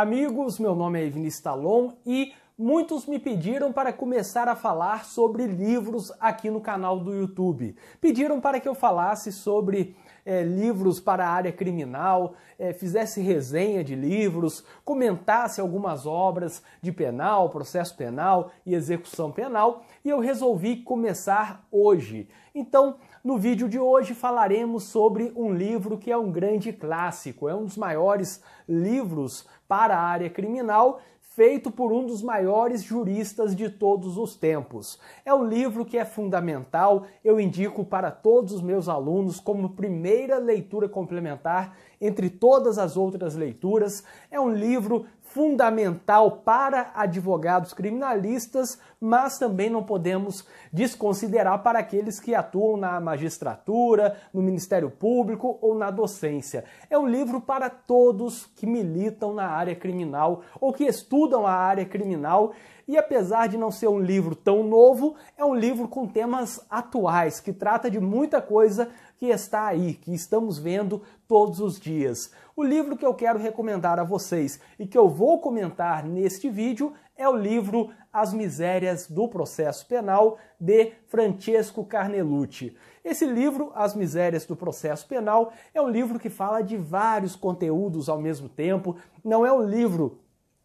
Amigos, meu nome é Vinícius Talon e muitos me pediram para começar a falar sobre livros aqui no canal do YouTube. Pediram para que eu falasse sobre é, livros para a área criminal, é, fizesse resenha de livros, comentasse algumas obras de penal, processo penal e execução penal, e eu resolvi começar hoje. Então, no vídeo de hoje falaremos sobre um livro que é um grande clássico, é um dos maiores livros para a área criminal, feito por um dos maiores juristas de todos os tempos. É um livro que é fundamental, eu indico para todos os meus alunos como primeira leitura complementar entre todas as outras leituras. É um livro fundamental para advogados criminalistas, mas também não podemos desconsiderar para aqueles que atuam na magistratura, no Ministério Público ou na docência. É um livro para todos que militam na área criminal ou que estudam a área criminal. E apesar de não ser um livro tão novo, é um livro com temas atuais, que trata de muita coisa que está aí, que estamos vendo todos os dias. O livro que eu quero recomendar a vocês e que eu vou comentar neste vídeo é o livro As Misérias do Processo Penal, de Francesco Carnelucci. Esse livro, As Misérias do Processo Penal, é um livro que fala de vários conteúdos ao mesmo tempo, não é um livro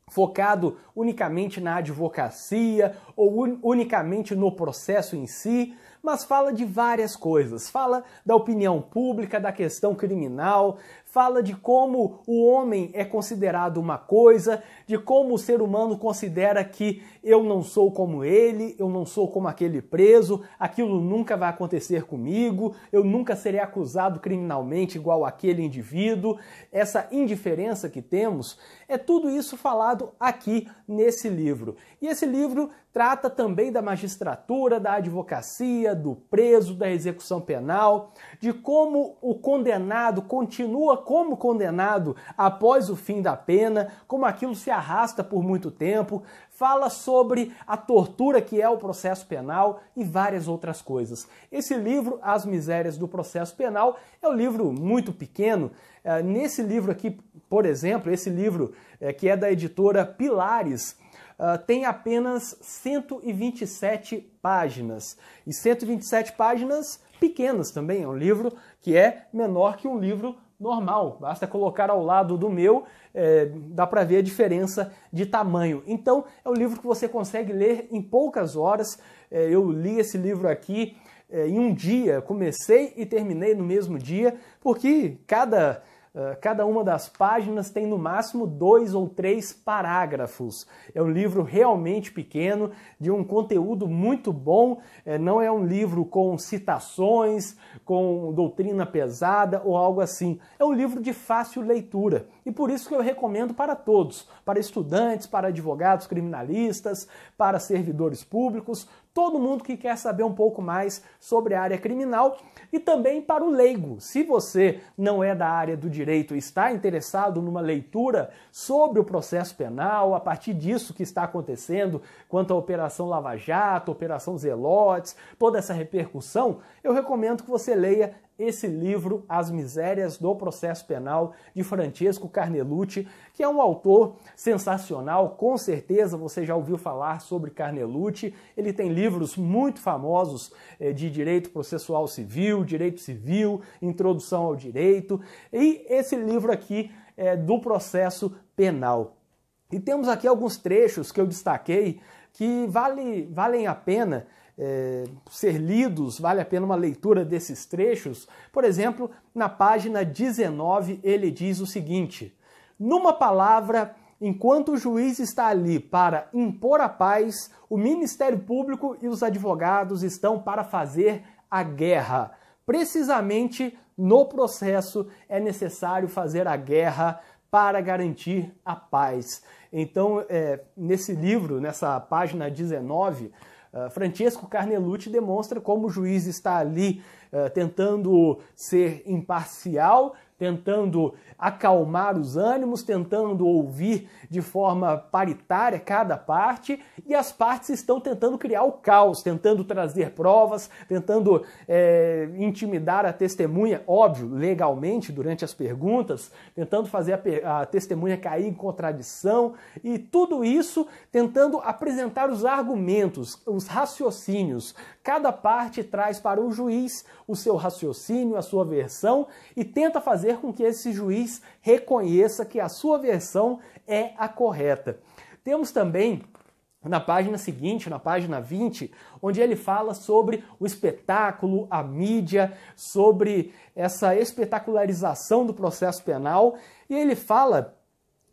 focado unicamente na advocacia ou un unicamente no processo em si, mas fala de várias coisas. Fala da opinião pública, da questão criminal, fala de como o homem é considerado uma coisa, de como o ser humano considera que eu não sou como ele, eu não sou como aquele preso, aquilo nunca vai acontecer comigo, eu nunca serei acusado criminalmente igual aquele indivíduo. Essa indiferença que temos é tudo isso falado aqui nesse livro. E esse livro trata também da magistratura, da advocacia, do preso, da execução penal, de como o condenado continua como condenado após o fim da pena, como aquilo se arrasta por muito tempo, fala sobre a tortura que é o processo penal e várias outras coisas. Esse livro, As Misérias do Processo Penal, é um livro muito pequeno. É, nesse livro aqui, por exemplo, esse livro é, que é da editora Pilares, Uh, tem apenas 127 páginas. E 127 páginas pequenas também, é um livro que é menor que um livro normal, basta colocar ao lado do meu, é, dá para ver a diferença de tamanho. Então, é um livro que você consegue ler em poucas horas. É, eu li esse livro aqui é, em um dia, comecei e terminei no mesmo dia, porque cada eh, cada uma das páginas tem no máximo dois ou três parágrafos. É um livro realmente pequeno, de um conteúdo muito bom. Eh, não é um livro com citações, com doutrina pesada ou algo assim. É um livro de fácil leitura e por isso que eu recomendo para todos, para estudantes, para advogados criminalistas, para servidores públicos, todo mundo que quer saber um pouco mais sobre a área criminal e também para o leigo. Se você não é da área do direito e está interessado numa leitura sobre o processo penal, a partir disso que está acontecendo, quanto à Operação Lava Jato, Operação Zelotes, toda essa repercussão, eu recomendo que você leia esse livro, As Misérias do Processo Penal, de Francesco Carnelucci, que é um autor sensacional, com certeza você já ouviu falar sobre Carnelucci. Ele tem livros muito famosos eh, de direito processual civil, direito civil, introdução ao direito, e esse livro aqui é do processo penal. E temos aqui alguns trechos que eu destaquei que vale, valem a pena é, ser lidos, vale a pena uma leitura desses trechos. Por exemplo, na página 19, ele diz o seguinte: Numa palavra, enquanto o juiz está ali para impor a paz, o Ministério Público e os advogados estão para fazer a guerra. Precisamente no processo é necessário fazer a guerra para garantir a paz. Então, é, nesse livro, nessa página 19, ah, Francesco Carnelucci demonstra como o juiz está ali uh, tentando ser imparcial tentando acalmar os ânimos, tentando ouvir de forma paritária cada parte, e as partes estão tentando criar o caos, tentando trazer provas, tentando é, intimidar a testemunha, óbvio, legalmente, durante as perguntas, tentando fazer a, a testemunha cair em contradição, e tudo isso tentando apresentar os argumentos, os raciocínios. Cada parte traz para o juiz o seu raciocínio, a sua versão, e tenta fazer fazer com que esse juiz reconheça que a sua versão é a correta. Temos também na página seguinte, na página 20, onde ele fala sobre o espetáculo, a mídia, sobre essa espetacularização do processo penal, e ele fala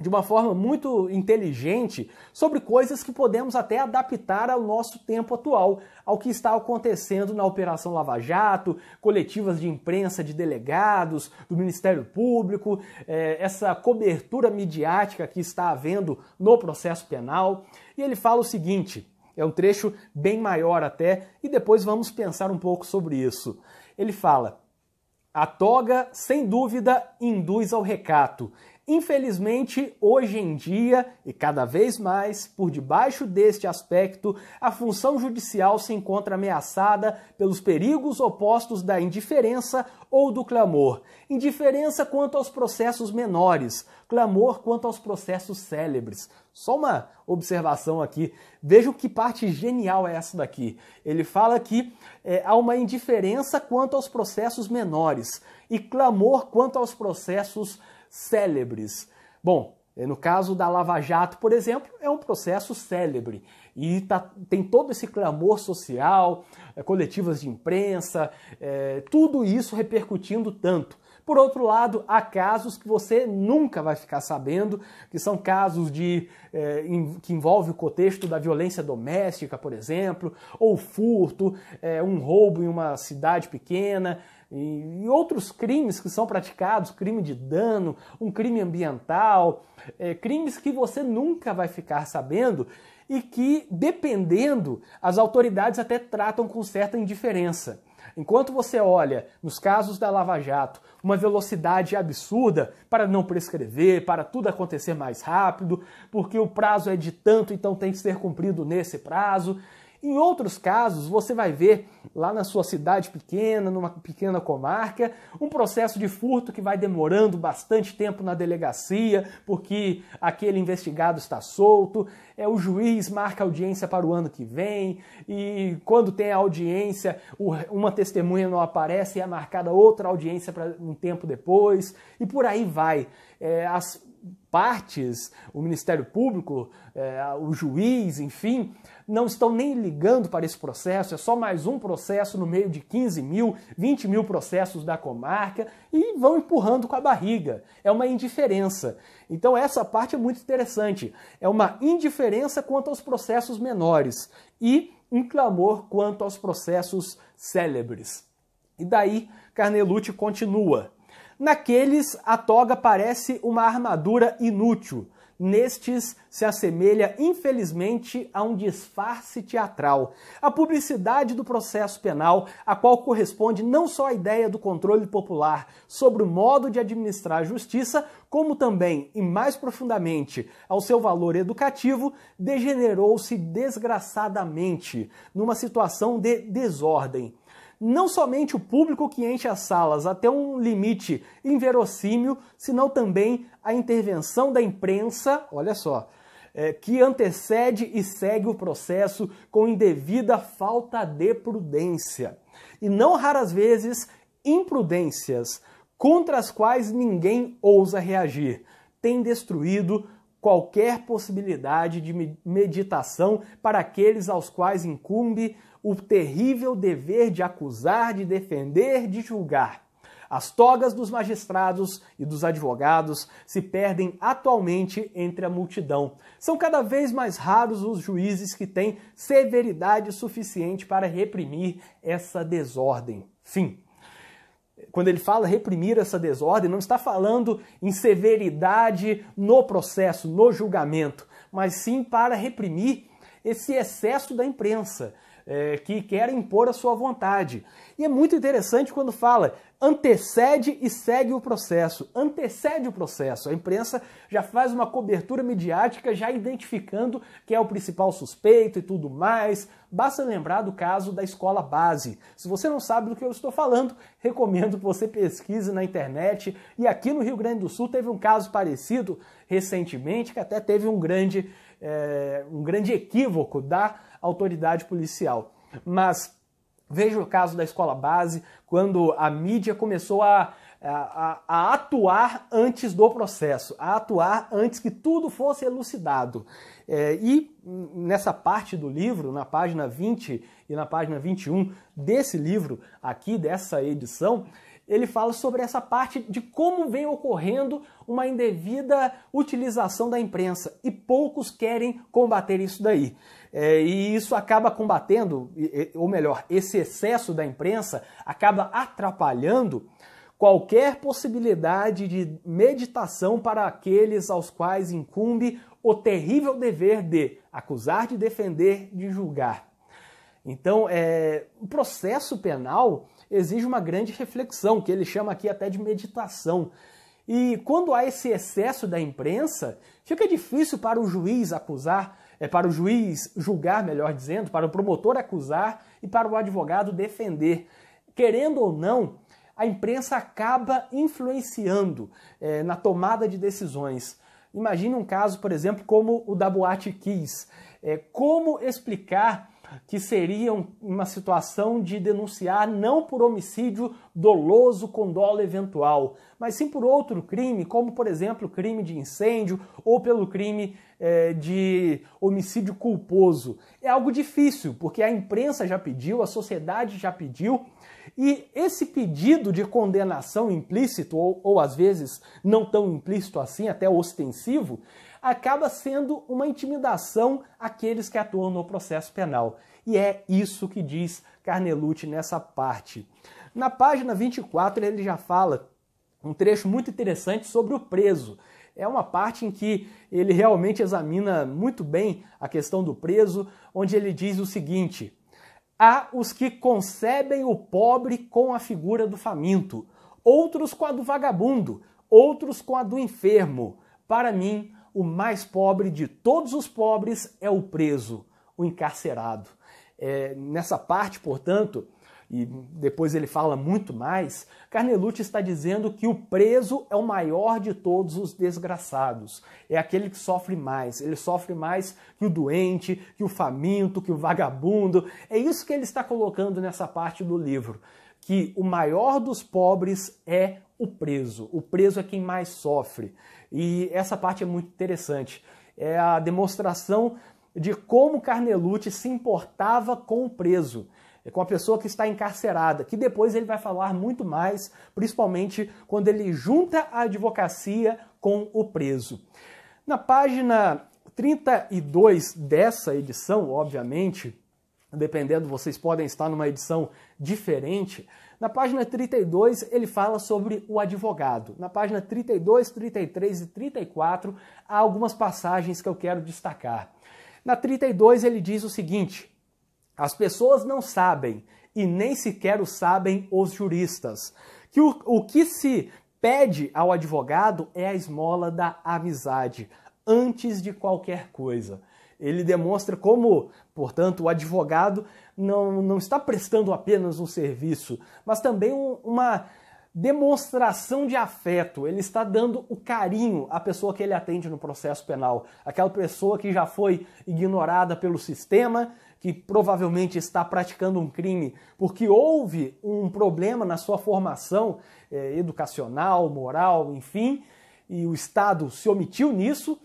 de uma forma muito inteligente sobre coisas que podemos até adaptar ao nosso tempo atual, ao que está acontecendo na Operação Lava Jato, coletivas de imprensa de delegados, do Ministério Público, é, essa cobertura midiática que está havendo no processo penal. E ele fala o seguinte: é um trecho bem maior até, e depois vamos pensar um pouco sobre isso. Ele fala. A toga, sem dúvida, induz ao recato Infelizmente, hoje em dia, e cada vez mais, por debaixo deste aspecto, a função judicial se encontra ameaçada pelos perigos opostos da indiferença ou do clamor. Indiferença quanto aos processos menores, clamor quanto aos processos célebres. Só uma observação aqui. Vejam que parte genial é essa daqui. Ele fala que é, há uma indiferença quanto aos processos menores e clamor quanto aos processos célebres. Bom, eh, no caso da Lava Jato, por exemplo, é um processo célebre e tá, tem todo esse clamor social, é, coletivas de imprensa, é, tudo isso repercutindo tanto. Por outro lado, há casos que você nunca vai ficar sabendo, que são casos de que envolve o contexto da violência doméstica, por exemplo, ou furto, um roubo em uma cidade pequena, e, outros crimes que são praticados, crime de dano, um crime ambiental, é, crimes que você nunca vai ficar sabendo e que, dependendo, as autoridades até tratam com certa indiferença. Enquanto você olha, nos casos da Lava Jato, uma velocidade absurda para não prescrever, para tudo acontecer mais rápido, porque o prazo é de tanto, então tem que ser cumprido nesse prazo. Em outros casos, você vai ver lá na sua cidade pequena, numa pequena comarca, um processo de furto que vai demorando bastante tempo na delegacia, porque aquele investigado está solto, é o juiz marca audiência para o ano que vem, e quando tem a audiência, uma testemunha não aparece e é marcada outra audiência para um tempo depois, e por aí vai. É, as partes, o Ministério Público, é, o juiz, enfim, não estão nem ligando para esse processo, é só mais um processo no meio de 15 mil, 20 mil processos da comarca e vão empurrando com a barriga. É uma indiferença. Então, essa parte é muito interessante. É uma indiferença quanto aos processos menores e um clamor quanto aos processos célebres. E daí, Carnelucci continua. Naqueles, a toga parece uma armadura inútil nestes se assemelha, infelizmente, a um disfarce teatral. A publicidade do processo penal, a qual corresponde não só à ideia do controle popular sobre o modo de administrar a justiça, como também, e mais profundamente, ao seu valor educativo, degenerou-se desgraçadamente numa situação de desordem não somente o público que enche as salas até um limite inverossímil, senão também a intervenção da imprensa, olha só, é, que antecede e segue o processo com indevida falta de prudência. E não raras vezes, imprudências contra as quais ninguém ousa reagir, tem destruído qualquer possibilidade de meditação para aqueles aos quais incumbe o terrível dever de acusar, de defender, de julgar. As togas dos magistrados e dos advogados se perdem atualmente entre a multidão. São cada vez mais raros os juízes que têm severidade suficiente para reprimir essa desordem. Fim quando ele fala reprimir essa desordem, não está falando em severidade no processo, no julgamento, mas sim para reprimir esse excesso da imprensa, é, que quer impor a sua vontade. E é muito interessante quando fala antecede e segue o processo. Antecede o processo. A imprensa já faz uma cobertura midiática, já identificando quem é o principal suspeito e tudo mais. Basta lembrar do caso da escola base. Se você não sabe do que eu estou falando, recomendo que você pesquise na internet. E aqui no Rio Grande do Sul teve um caso parecido recentemente, que até teve um grande, é, um grande equívoco da autoridade policial. Mas veja o caso da escola base, quando a mídia começou a a, a, atuar antes do processo, a atuar antes que tudo fosse elucidado. É, e nessa parte do livro, na página 20 e na página 21 desse livro, aqui dessa edição, ele fala sobre essa parte de como vem ocorrendo uma indevida utilização da imprensa e poucos querem combater isso daí. É, e isso acaba combatendo, ou melhor, esse excesso da imprensa acaba atrapalhando qualquer possibilidade de meditação para aqueles aos quais incumbe o terrível dever de acusar, de defender, de julgar. Então, é, o processo penal exige uma grande reflexão, que ele chama aqui até de meditação. E quando há esse excesso da imprensa, fica difícil para o juiz acusar é para o juiz julgar, melhor dizendo, para o promotor acusar e para o advogado defender. Querendo ou não, a imprensa acaba influenciando é, na tomada de decisões. Imagine um caso, por exemplo, como o da Boate Kiss. É, como explicar que seria uma situação de denunciar não por homicídio doloso com dolo eventual, mas sim por outro crime, como por exemplo crime de incêndio ou pelo crime é, de homicídio culposo. É algo difícil, porque a imprensa já pediu, a sociedade já pediu, e esse pedido de condenação implícito, ou, ou às vezes não tão implícito assim, até ostensivo, acaba sendo uma intimidação àqueles que atuam no processo penal. E é isso que diz Carnelucci nessa parte. Na página 24, ele já fala um trecho muito interessante sobre o preso é uma parte em que ele realmente examina muito bem a questão do preso, onde ele diz o seguinte: há os que concebem o pobre com a figura do faminto, outros com a do vagabundo, outros com a do enfermo. Para mim, o mais pobre de todos os pobres é o preso, o encarcerado. É, nessa parte, portanto, e depois ele fala muito mais, Carnelucci está dizendo que o preso é o maior de todos os desgraçados. É aquele que sofre mais. Ele sofre mais que o doente, que o faminto, que o vagabundo. É isso que ele está colocando nessa parte do livro. Que o maior dos pobres é o preso. O preso é quem mais sofre. E essa parte é muito interessante. É a demonstração de como Carnelucci se importava com o preso é com a pessoa que está encarcerada, que depois ele vai falar muito mais, principalmente quando ele junta a advocacia com o preso. Na página 32 dessa edição, obviamente, dependendo, vocês podem estar numa edição diferente. Na página 32, ele fala sobre o advogado. Na página 32, 33 e 34, há algumas passagens que eu quero destacar. Na 32, ele diz o seguinte: as pessoas não sabem, e nem sequer o sabem os juristas, que o, o que se pede ao advogado é a esmola da amizade, antes de qualquer coisa. Ele demonstra como, portanto, o advogado não, não está prestando apenas um serviço, mas também um, uma demonstração de afeto. Ele está dando o carinho à pessoa que ele atende no processo penal, aquela pessoa que já foi ignorada pelo sistema, que provavelmente está praticando um crime porque houve um problema na sua formação é, educacional, moral, enfim, e o Estado se omitiu nisso,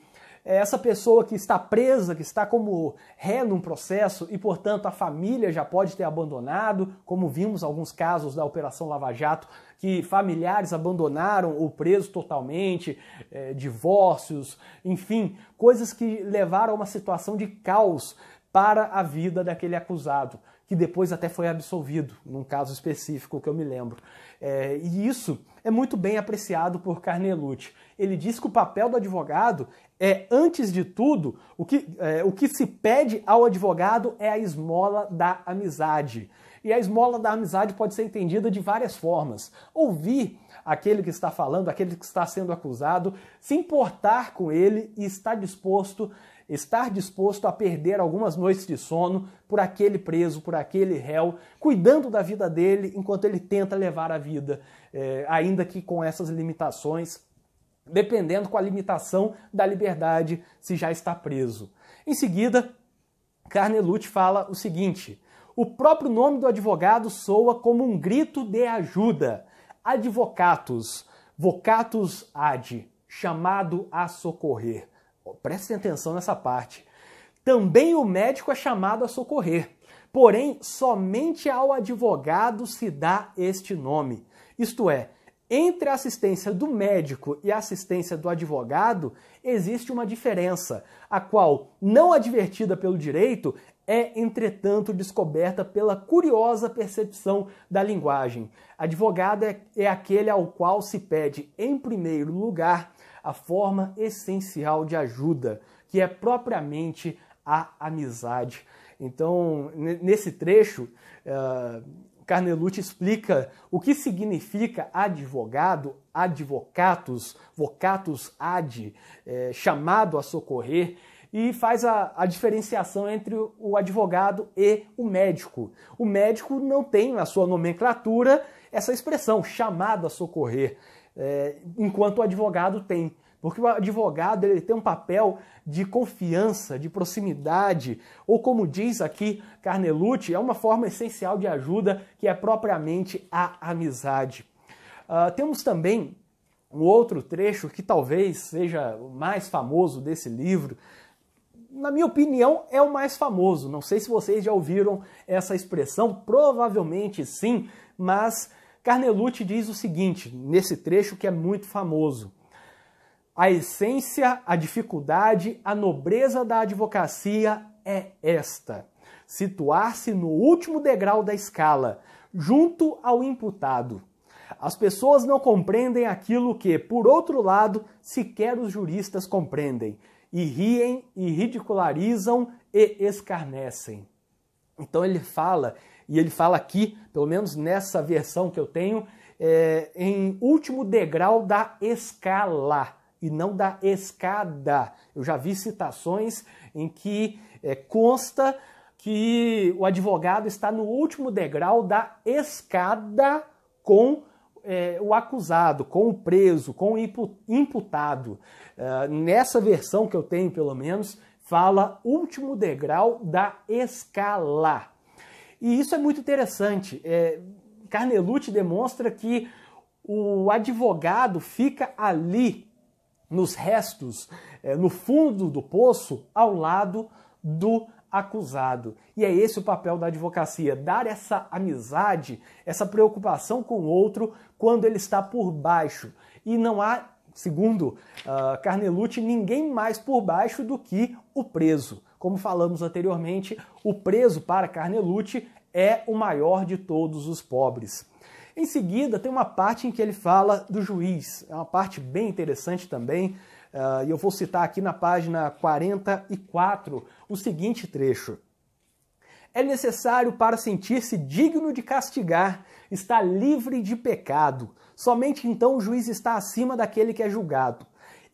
é essa pessoa que está presa, que está como ré num processo e, portanto, a família já pode ter abandonado, como vimos alguns casos da Operação Lava Jato, que familiares abandonaram o preso totalmente, é, divórcios, enfim, coisas que levaram a uma situação de caos para a vida daquele acusado, que depois até foi absolvido, num caso específico que eu me lembro. É, e isso é muito bem apreciado por Carnelucci. Ele diz que o papel do advogado é, antes de tudo, o que, é, o que se pede ao advogado é a esmola da amizade. E a esmola da amizade pode ser entendida de várias formas. Ouvir aquele que está falando, aquele que está sendo acusado, se importar com ele e estar disposto estar disposto a perder algumas noites de sono por aquele preso, por aquele réu, cuidando da vida dele enquanto ele tenta levar a vida, é, ainda que com essas limitações, dependendo com a limitação da liberdade se já está preso. Em seguida, Carnelucci fala o seguinte: o próprio nome do advogado soa como um grito de ajuda. Advocatus, vocatus ad, chamado a socorrer. Prestem atenção nessa parte. Também o médico é chamado a socorrer, porém, somente ao advogado se dá este nome. Isto é, entre a assistência do médico e a assistência do advogado, existe uma diferença, a qual, não advertida pelo direito, é, entretanto, descoberta pela curiosa percepção da linguagem. Advogado é, é aquele ao qual se pede, em primeiro lugar, a forma essencial de ajuda, que é propriamente a amizade. Então, nesse trecho, eh, Carnelucci explica o que significa advogado, advocatus, vocatus ad, é, chamado a socorrer, e faz a, a, diferenciação entre o advogado e o médico. O médico não tem na sua nomenclatura essa expressão, chamado a socorrer é, enquanto o advogado tem. Porque o advogado ele tem um papel de confiança, de proximidade, ou como diz aqui Carnelucci, é uma forma essencial de ajuda que é propriamente a amizade. Uh, temos também um outro trecho que talvez seja o mais famoso desse livro. Na minha opinião, é o mais famoso. Não sei se vocês já ouviram essa expressão, provavelmente sim, mas Carnelucci diz o seguinte, nesse trecho que é muito famoso: A essência, a dificuldade, a nobreza da advocacia é esta: situar-se no último degrau da escala, junto ao imputado. As pessoas não compreendem aquilo que, por outro lado, sequer os juristas compreendem, e riem, e ridicularizam e escarnecem. Então ele fala e ele fala aqui, pelo menos nessa versão que eu tenho, é, em último degrau da escala e não da escada. Eu já vi citações em que é, consta que o advogado está no último degrau da escada com é, o acusado, com o preso, com o imputado. É, nessa versão que eu tenho, pelo menos, fala último degrau da escala. E isso é muito interessante. É, Carnelucci demonstra que o advogado fica ali nos restos, é, no fundo do poço, ao lado do acusado. E é esse o papel da advocacia: dar essa amizade, essa preocupação com o outro quando ele está por baixo. E não há, segundo uh, ah, Carnelucci, ninguém mais por baixo do que o preso. Como falamos anteriormente, o preso para Carnelute é o maior de todos os pobres. Em seguida, tem uma parte em que ele fala do juiz, é uma parte bem interessante também, eh, e eu vou citar aqui na página 44 o seguinte trecho. É necessário para sentir-se digno de castigar, está livre de pecado. Somente então o juiz está acima daquele que é julgado.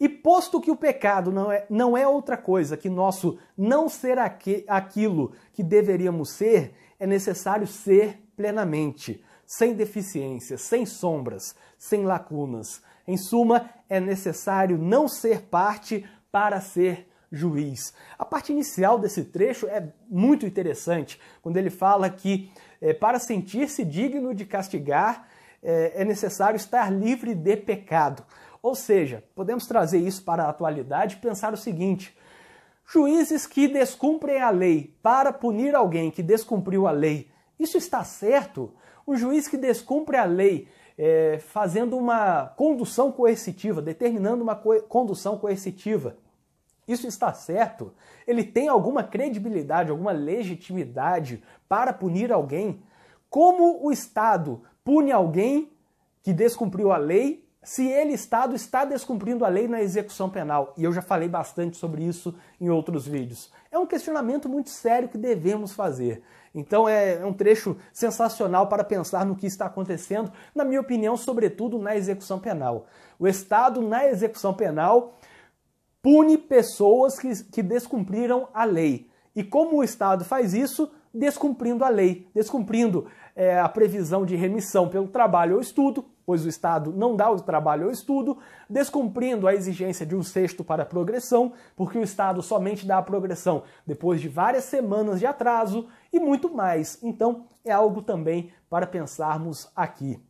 E posto que o pecado não é, não é outra coisa que nosso não ser aquilo que deveríamos ser, é necessário ser plenamente, sem deficiências, sem sombras, sem lacunas. Em suma, é necessário não ser parte para ser juiz. A parte inicial desse trecho é muito interessante, quando ele fala que é, para sentir-se digno de castigar, é, é necessário estar livre de pecado. Ou seja, podemos trazer isso para a atualidade e pensar o seguinte: juízes que descumprem a lei para punir alguém que descumpriu a lei, isso está certo? Um juiz que descumpre a lei é, fazendo uma condução coercitiva, determinando uma co condução coercitiva, isso está certo? Ele tem alguma credibilidade, alguma legitimidade para punir alguém? Como o Estado pune alguém que descumpriu a lei se ele, Estado, está descumprindo a lei na execução penal. E eu já falei bastante sobre isso em outros vídeos. É um questionamento muito sério que devemos fazer. Então é, é um trecho sensacional para pensar no que está acontecendo, na minha opinião, sobretudo na execução penal. O Estado, na execução penal, pune pessoas que, que descumpriram a lei. E como o Estado faz isso? Descumprindo a lei, descumprindo é, a previsão de remissão pelo trabalho ou estudo, pois o Estado não dá o trabalho ao estudo, descumprindo a exigência de um sexto para progressão, porque o Estado somente dá a progressão depois de várias semanas de atraso e muito mais. Então, é algo também para pensarmos aqui.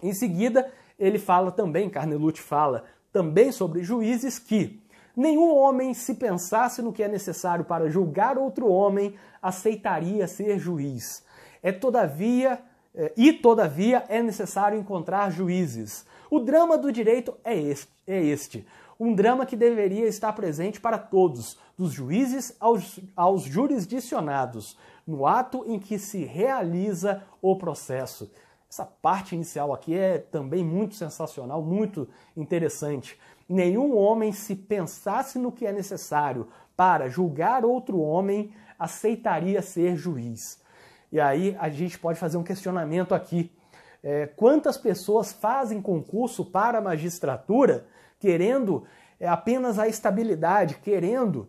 Em seguida, ele fala também, Carnelucci fala também sobre juízes que Nenhum homem, se pensasse no que é necessário para julgar outro homem, aceitaria ser juiz. É, todavia, é, e, todavia, é necessário encontrar juízes. O drama do direito é este. É este um drama que deveria estar presente para todos, dos juízes aos, aos jurisdicionados, no ato em que se realiza o processo. Essa parte inicial aqui é também muito sensacional, muito interessante. Nenhum homem, se pensasse no que é necessário para julgar outro homem, aceitaria ser juiz. E aí a gente pode fazer um questionamento aqui. É, quantas pessoas fazem concurso para a magistratura querendo é, apenas a estabilidade, querendo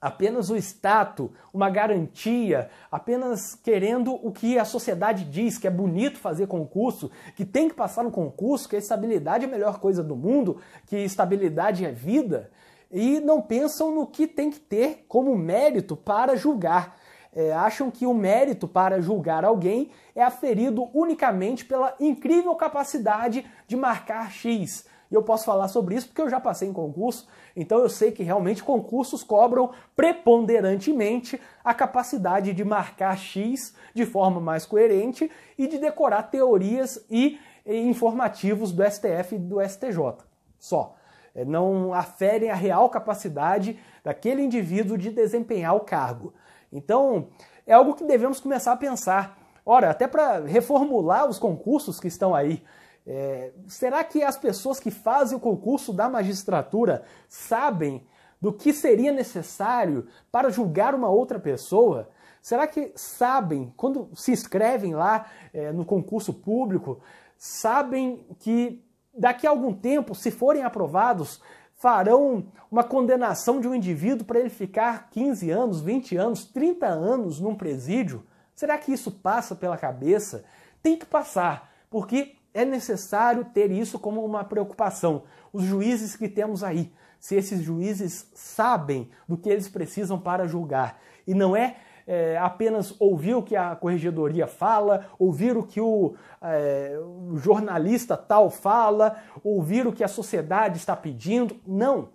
apenas o status, uma garantia, apenas querendo o que a sociedade diz, que é bonito fazer concurso, que tem que passar no concurso, que a estabilidade é a melhor coisa do mundo, que estabilidade é vida, e não pensam no que tem que ter como mérito para julgar é, acham que o mérito para julgar alguém é aferido unicamente pela incrível capacidade de marcar X. E eu posso falar sobre isso porque eu já passei em concurso, então eu sei que realmente concursos cobram preponderantemente a capacidade de marcar X de forma mais coerente e de decorar teorias e, e informativos do STF e do STJ. Só. É, não aferem a real capacidade daquele indivíduo de desempenhar o cargo. Então, é algo que devemos começar a pensar. Ora, até para reformular os concursos que estão aí. É, será que as pessoas que fazem o concurso da magistratura sabem do que seria necessário para julgar uma outra pessoa? Será que sabem, quando se inscrevem lá é, no concurso público, sabem que daqui a algum tempo, se forem aprovados, farão uma condenação de um indivíduo para ele ficar 15 anos, 20 anos, 30 anos num presídio? Será que isso passa pela cabeça? Tem que passar, porque é necessário ter isso como uma preocupação. Os juízes que temos aí, se esses juízes sabem do que eles precisam para julgar, e não é é, apenas ouvir o que a corregedoria fala, ouvir o que o, é, o jornalista tal fala, ouvir o que a sociedade está pedindo. Não.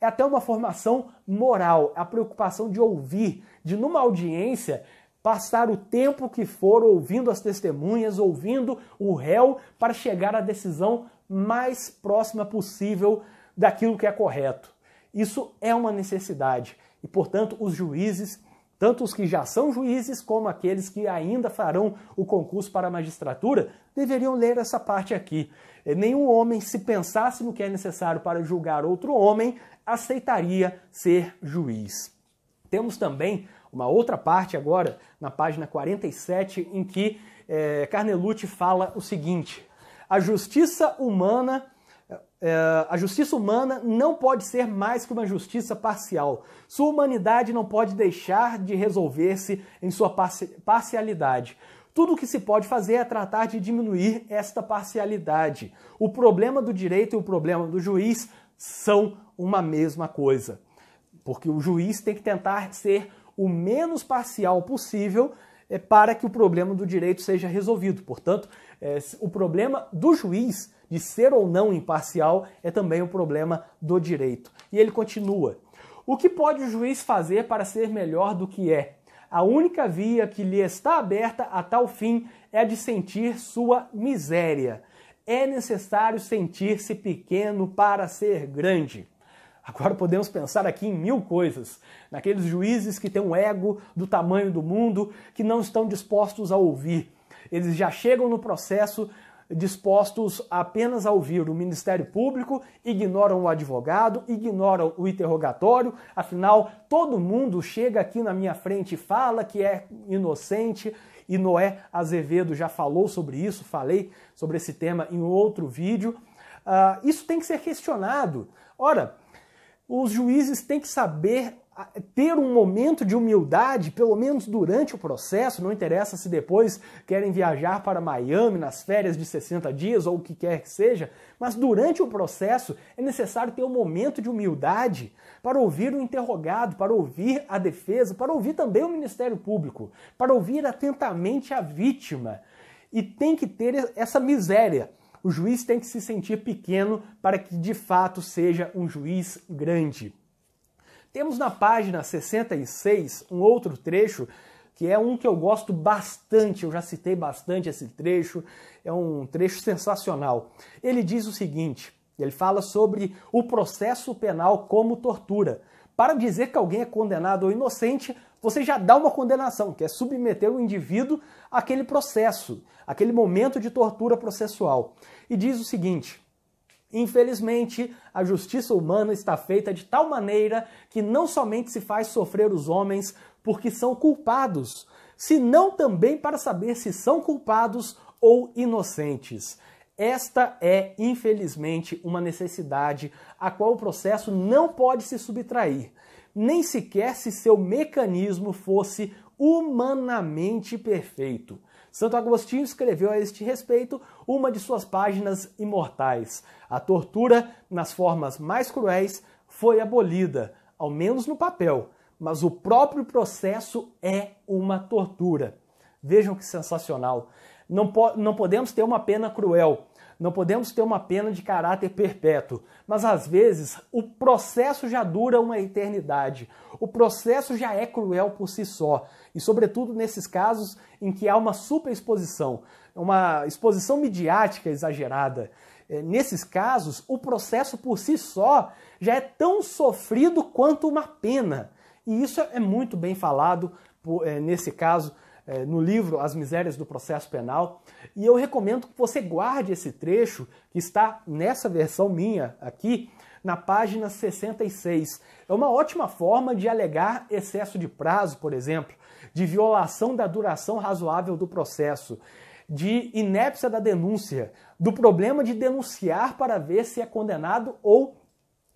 É até uma formação moral, a preocupação de ouvir, de numa audiência passar o tempo que for ouvindo as testemunhas, ouvindo o réu, para chegar à decisão mais próxima possível daquilo que é correto. Isso é uma necessidade e, portanto, os juízes tanto os que já são juízes como aqueles que ainda farão o concurso para a magistratura deveriam ler essa parte aqui. Eh, nenhum homem, se pensasse no que é necessário para julgar outro homem, aceitaria ser juiz. Temos também uma outra parte agora, na página 47, em que é, eh, Carnelucci fala o seguinte: a justiça humana é, a justiça humana não pode ser mais que uma justiça parcial. Sua humanidade não pode deixar de resolver-se em sua parcialidade. Tudo o que se pode fazer é tratar de diminuir esta parcialidade. O problema do direito e o problema do juiz são uma mesma coisa. Porque o juiz tem que tentar ser o menos parcial possível é, para que o problema do direito seja resolvido. Portanto, é, o problema do juiz de ser ou não imparcial é também um problema do direito. E ele continua: o que pode o juiz fazer para ser melhor do que é? A única via que lhe está aberta a tal fim é de sentir sua miséria. É necessário sentir-se pequeno para ser grande. Agora podemos pensar aqui em mil coisas. Naqueles juízes que têm um ego do tamanho do mundo, que não estão dispostos a ouvir. Eles já chegam no processo dispostos apenas a ouvir o Ministério Público, ignoram o advogado, ignoram o interrogatório, afinal, todo mundo chega aqui na minha frente e fala que é inocente, e Noé Azevedo já falou sobre isso, falei sobre esse tema em outro vídeo. Uh, isso tem que ser questionado. Ora, os juízes têm que saber ter um momento de humildade, pelo menos durante o processo, não interessa se depois querem viajar para Miami nas férias de 60 dias ou o que quer que seja, mas durante o processo é necessário ter um momento de humildade para ouvir o interrogado, para ouvir a defesa, para ouvir também o Ministério Público, para ouvir atentamente a vítima. E tem que ter essa miséria. O juiz tem que se sentir pequeno para que de fato seja um juiz grande. Temos na página 66 um outro trecho que é um que eu gosto bastante, eu já citei bastante esse trecho, é um trecho sensacional. Ele diz o seguinte: ele fala sobre o processo penal como tortura. Para dizer que alguém é condenado ou inocente, você já dá uma condenação, que é submeter o indivíduo àquele processo, aquele momento de tortura processual. E diz o seguinte: Infelizmente, a justiça humana está feita de tal maneira que não somente se faz sofrer os homens porque são culpados, senão também para saber se são culpados ou inocentes. Esta é, infelizmente, uma necessidade a qual o processo não pode se subtrair, nem sequer se seu mecanismo fosse humanamente perfeito. Santo Agostinho escreveu a este respeito uma de suas páginas imortais. A tortura, nas formas mais cruéis, foi abolida, ao menos no papel, mas o próprio processo é uma tortura. Vejam que sensacional. Não, po não podemos ter uma pena cruel não podemos ter uma pena de caráter perpétuo, mas às vezes o processo já dura uma eternidade. O processo já é cruel por si só, e sobretudo nesses casos em que há uma superexposição, uma exposição midiática exagerada. É, nesses casos, o processo por si só já é tão sofrido quanto uma pena. E isso é muito bem falado é, nesse caso eh, no livro As Misérias do Processo Penal. E eu recomendo que você guarde esse trecho que está nessa versão minha aqui, na página 66. É uma ótima forma de alegar excesso de prazo, por exemplo, de violação da duração razoável do processo, de inépcia da denúncia, do problema de denunciar para ver se é condenado ou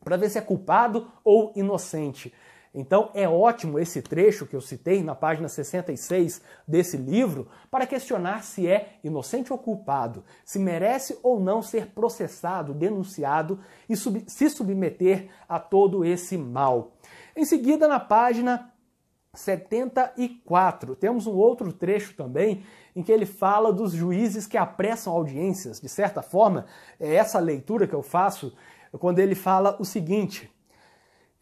para ver se é culpado ou inocente. Então é ótimo esse trecho que eu citei na página 66 desse livro para questionar se é inocente ou culpado, se merece ou não ser processado, denunciado e sub se submeter a todo esse mal. Em seguida, na página 74, temos um outro trecho também em que ele fala dos juízes que apressam audiências. De certa forma, é essa leitura que eu faço quando ele fala o seguinte.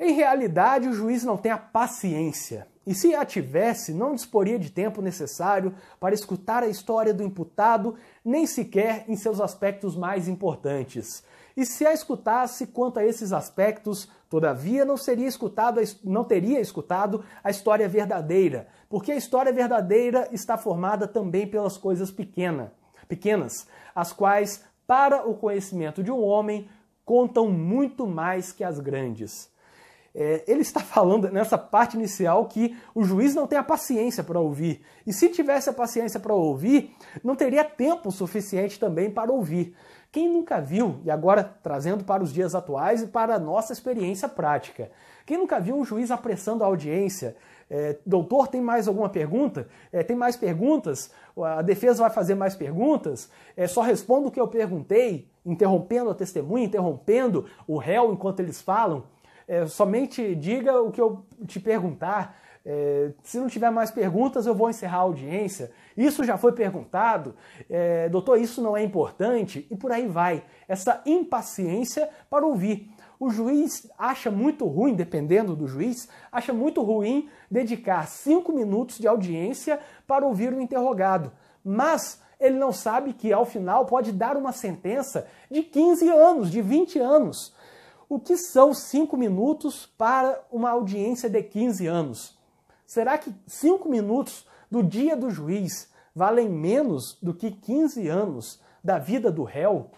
Em realidade, o juiz não tem a paciência. E se a tivesse, não disporia de tempo necessário para escutar a história do imputado, nem sequer em seus aspectos mais importantes. E se a escutasse quanto a esses aspectos, todavia não seria escutado, não teria escutado a história verdadeira, porque a história verdadeira está formada também pelas coisas pequena, pequenas, as quais, para o conhecimento de um homem, contam muito mais que as grandes. É, ele está falando nessa parte inicial que o juiz não tem a paciência para ouvir. E se tivesse a paciência para ouvir, não teria tempo suficiente também para ouvir. Quem nunca viu, e agora trazendo para os dias atuais e para a nossa experiência prática, quem nunca viu um juiz apressando a audiência? É, doutor, tem mais alguma pergunta? É, tem mais perguntas? A defesa vai fazer mais perguntas? É, só respondo o que eu perguntei, interrompendo a testemunha, interrompendo o réu enquanto eles falam? É, somente diga o que eu te perguntar. É, se não tiver mais perguntas, eu vou encerrar a audiência. Isso já foi perguntado, é, doutor, isso não é importante, e por aí vai. Essa impaciência para ouvir. O juiz acha muito ruim, dependendo do juiz, acha muito ruim dedicar cinco minutos de audiência para ouvir o interrogado. Mas ele não sabe que, ao final, pode dar uma sentença de 15 anos, de 20 anos. O que são cinco minutos para uma audiência de 15 anos? Será que cinco minutos do dia do juiz valem menos do que 15 anos da vida do réu?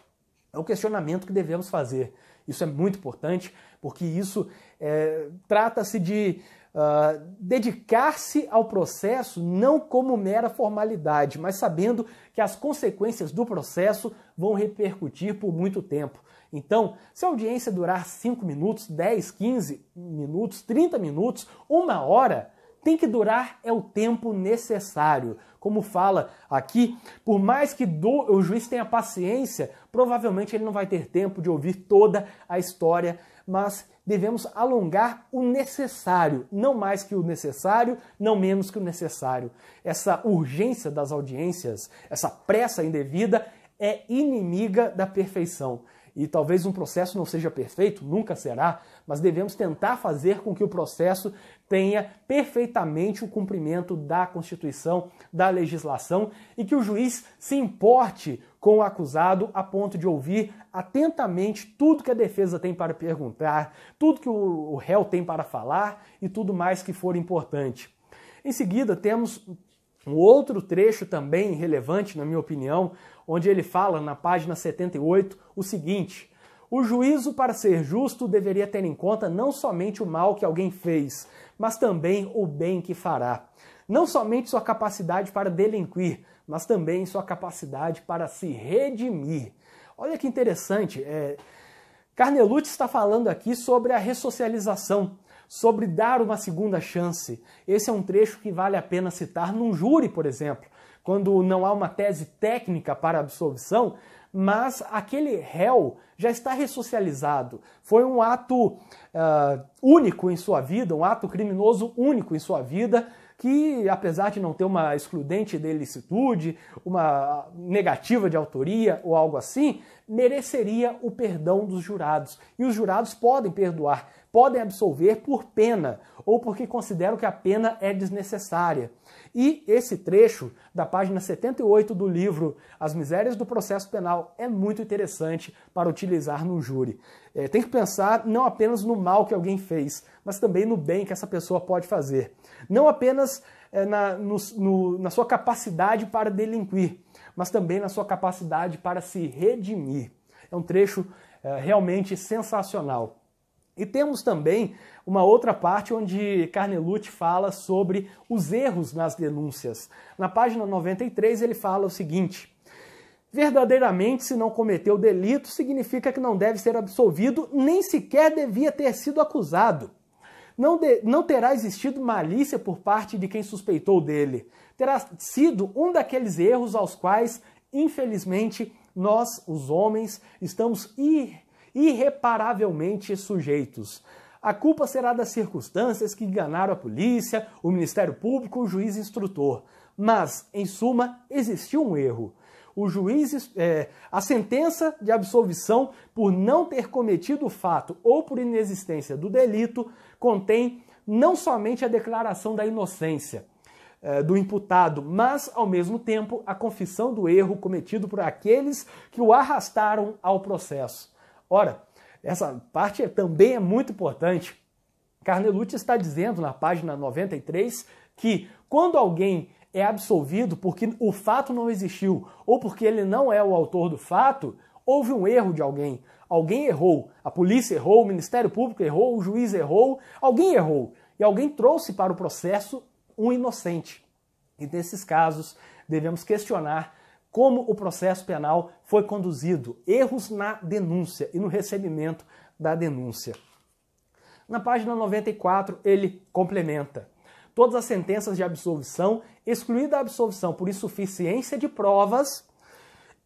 É o questionamento que devemos fazer. Isso é muito importante, porque isso é, trata-se de uh, dedicar-se ao processo não como mera formalidade, mas sabendo que as consequências do processo vão repercutir por muito tempo. Então, se a audiência durar 5 minutos, 10, 15 minutos, 30 minutos, uma hora, tem que durar é o tempo necessário. Como fala aqui, por mais que do, o juiz tenha paciência, provavelmente ele não vai ter tempo de ouvir toda a história, mas devemos alongar o necessário, não mais que o necessário, não menos que o necessário. Essa urgência das audiências, essa pressa indevida é inimiga da perfeição e talvez um processo não seja perfeito, nunca será, mas devemos tentar fazer com que o processo tenha perfeitamente o cumprimento da Constituição, da legislação e que o juiz se importe com o acusado a ponto de ouvir atentamente tudo que a defesa tem para perguntar, tudo que o réu tem para falar e tudo mais que for importante. Em seguida, temos um outro trecho também relevante, na minha opinião, onde ele fala na página 78 o seguinte: o juízo, para ser justo, deveria ter em conta não somente o mal que alguém fez, mas também o bem que fará. Não somente sua capacidade para delinquir, mas também sua capacidade para se redimir. Olha que interessante, é... Carnelucci está falando aqui sobre a ressocialização sobre dar uma segunda chance. Esse é um trecho que vale a pena citar num júri, por exemplo, quando não há uma tese técnica para absolvição, mas aquele réu já está ressocializado. Foi um ato uh, único em sua vida, um ato criminoso único em sua vida, que apesar de não ter uma excludente de ilicitude, uma negativa de autoria ou algo assim, mereceria o perdão dos jurados. E os jurados podem perdoar, podem absolver por pena ou porque consideram que a pena é desnecessária. E esse trecho da página 78 do livro As Misérias do Processo Penal é muito interessante para utilizar no júri. É, tem que pensar não apenas no mal que alguém fez, mas também no bem que essa pessoa pode fazer. Não apenas é, na, no, no, na sua capacidade para delinquir, mas também na sua capacidade para se redimir. É um trecho é, realmente sensacional. E temos também uma outra parte onde Carnelucci fala sobre os erros nas denúncias. Na página 93 ele fala o seguinte: Verdadeiramente, se não cometeu delito, significa que não deve ser absolvido, nem sequer devia ter sido acusado. Não, de, não terá existido malícia por parte de quem suspeitou dele. Terá sido um daqueles erros aos quais, infelizmente, nós, os homens, estamos irreversíveis irreparavelmente sujeitos. A culpa será das circunstâncias que enganaram a polícia, o Ministério Público, o juiz instrutor. Mas, em suma, existiu um erro. O juiz, é, a sentença de absolvição por não ter cometido o fato ou por inexistência do delito contém não somente a declaração da inocência é, do imputado, mas, ao mesmo tempo, a confissão do erro cometido por aqueles que o arrastaram ao processo. Ora, essa parte também é muito importante. Carnelucci está dizendo na página 93 que quando alguém é absolvido porque o fato não existiu ou porque ele não é o autor do fato, houve um erro de alguém. Alguém errou, a polícia errou, o Ministério Público errou, o juiz errou, alguém errou. E alguém trouxe para o processo um inocente. E nesses casos, devemos questionar como o processo penal foi conduzido, erros na denúncia e no recebimento da denúncia. Na página 94, ele complementa: todas as sentenças de absolvição, excluída a absolvição por insuficiência de provas,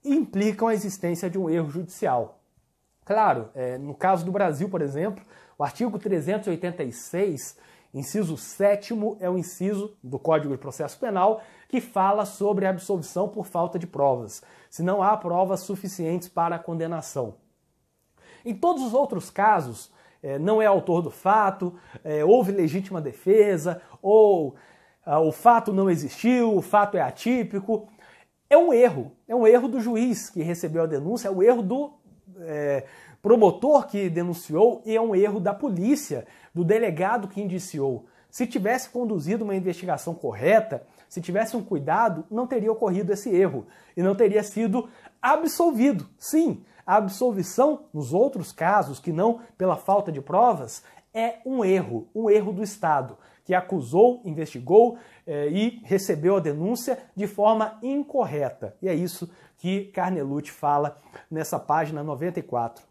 implicam a existência de um erro judicial. Claro, é, no caso do Brasil, por exemplo, o artigo 386 Inciso 7 é o inciso do Código de Processo Penal que fala sobre absolvição por falta de provas, se não há provas suficientes para a condenação. Em todos os outros casos, eh, não é autor do fato, eh, houve legítima defesa, ou ah, o fato não existiu, o fato é atípico. É um erro, é um erro do juiz que recebeu a denúncia, é um erro do, é, promotor que denunciou e é um erro da polícia, do delegado que indiciou. Se tivesse conduzido uma investigação correta, se tivesse um cuidado, não teria ocorrido esse erro e não teria sido absolvido. Sim, a absolvição, nos outros casos que não pela falta de provas, é um erro, um erro do Estado, que acusou, investigou eh, e recebeu a denúncia de forma incorreta. E é isso que Carnelucci fala nessa página 94.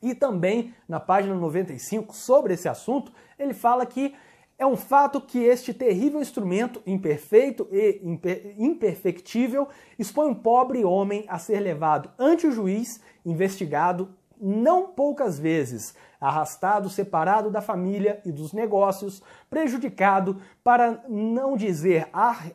E também, na página 95, sobre esse assunto, ele fala que é um fato que este terrível instrumento, imperfeito e imper imperfectível, expõe um pobre homem a ser levado ante o juiz, investigado não poucas vezes, arrastado, separado da família e dos negócios, prejudicado, para não dizer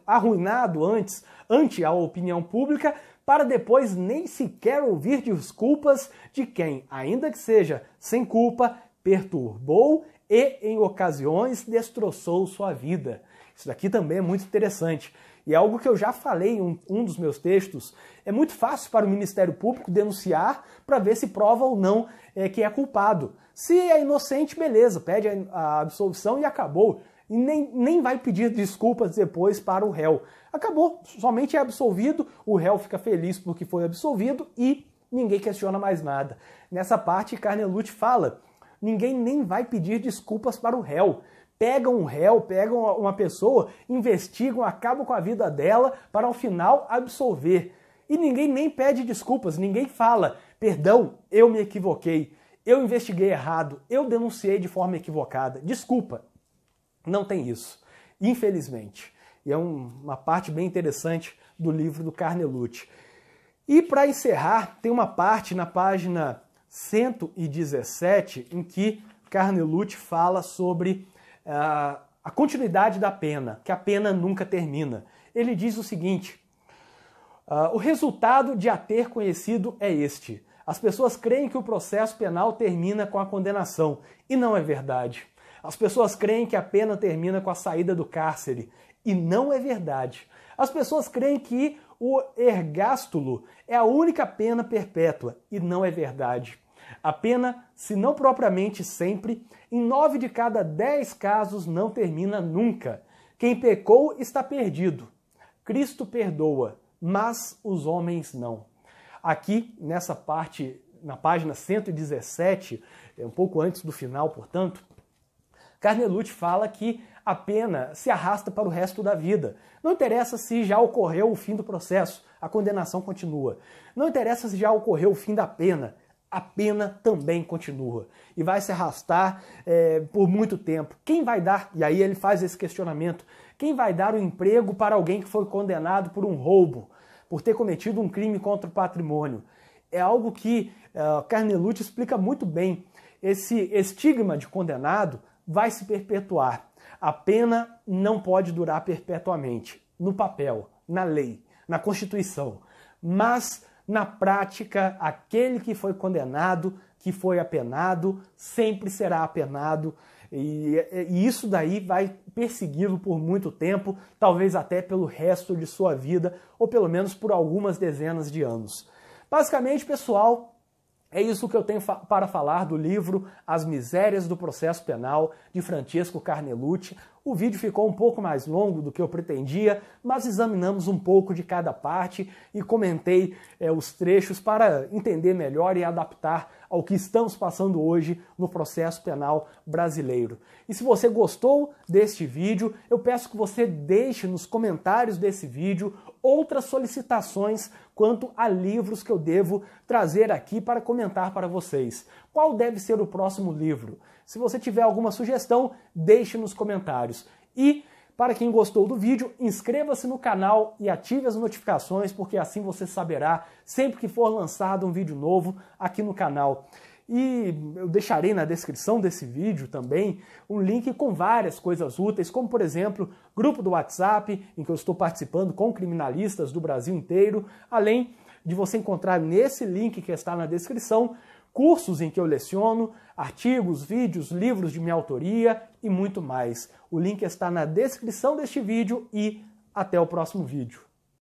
arruinado antes, ante a opinião pública, para depois nem sequer ouvir desculpas de quem, ainda que seja sem culpa, perturbou e, em ocasiões, destroçou sua vida. Isso daqui também é muito interessante. E é algo que eu já falei em um, dos meus textos. É muito fácil para o Ministério Público denunciar para ver se prova ou não é, que é culpado. Se é inocente, beleza, pede a absolvição e acabou e nem, nem vai pedir desculpas depois para o réu. Acabou, somente é absolvido, o réu fica feliz porque foi absolvido e ninguém questiona mais nada. Nessa parte, Carnelucci fala: ninguém nem vai pedir desculpas para o réu. Pegam um réu, pegam uma pessoa, investigam, acabam com a vida dela para ao final absolver. E ninguém nem pede desculpas, ninguém fala: perdão, eu me equivoquei, eu investiguei errado, eu denunciei de forma equivocada, desculpa, não tem isso, infelizmente. E é um, uma parte bem interessante do livro do Carnelucci. E para encerrar, tem uma parte na página 117 em que Carnelucci fala sobre uh, a continuidade da pena, que a pena nunca termina. Ele diz o seguinte: uh, o resultado de a ter conhecido é este. As pessoas creem que o processo penal termina com a condenação, e não é verdade. As pessoas creem que a pena termina com a saída do cárcere, e não é verdade. As pessoas creem que o ergástulo é a única pena perpétua, e não é verdade. A pena, se não propriamente sempre, em nove de cada dez casos não termina nunca. Quem pecou está perdido. Cristo perdoa, mas os homens não. Aqui, nessa parte, na página 117, é um pouco antes do final, portanto, Carnelucci fala que a pena se arrasta para o resto da vida. Não interessa se já ocorreu o fim do processo, a condenação continua. Não interessa se já ocorreu o fim da pena, a pena também continua e vai se arrastar é, por muito tempo. Quem vai dar? E aí ele faz esse questionamento: quem vai dar o emprego para alguém que foi condenado por um roubo, por ter cometido um crime contra o patrimônio? É algo que uh, eh, Carnelucci explica muito bem. Esse estigma de condenado vai se perpetuar. A pena não pode durar perpetuamente, no papel, na lei, na Constituição. Mas, na prática, aquele que foi condenado, que foi apenado, sempre será apenado. E, e isso daí vai persegui-lo por muito tempo, talvez até pelo resto de sua vida, ou pelo menos por algumas dezenas de anos. Basicamente, pessoal, é isso que eu tenho fa para falar do livro As Misérias do Processo Penal, de Francesco Carnelucci, o vídeo ficou um pouco mais longo do que eu pretendia, mas examinamos um pouco de cada parte e comentei é, os trechos para entender melhor e adaptar ao que estamos passando hoje no processo penal brasileiro. E se você gostou deste vídeo, eu peço que você deixe nos comentários desse vídeo outras solicitações quanto a livros que eu devo trazer aqui para comentar para vocês. Qual deve ser o próximo livro? Se você tiver alguma sugestão, deixe nos comentários. E para quem gostou do vídeo, inscreva-se no canal e ative as notificações, porque assim você saberá sempre que for lançado um vídeo novo aqui no canal. E eu deixarei na descrição desse vídeo também um link com várias coisas úteis, como por exemplo, grupo do WhatsApp, em que eu estou participando com criminalistas do Brasil inteiro, além de você encontrar nesse link que está na descrição cursos em que eu leciono, artigos, vídeos, livros de minha autoria e muito mais. O link está na descrição deste vídeo e até o próximo vídeo.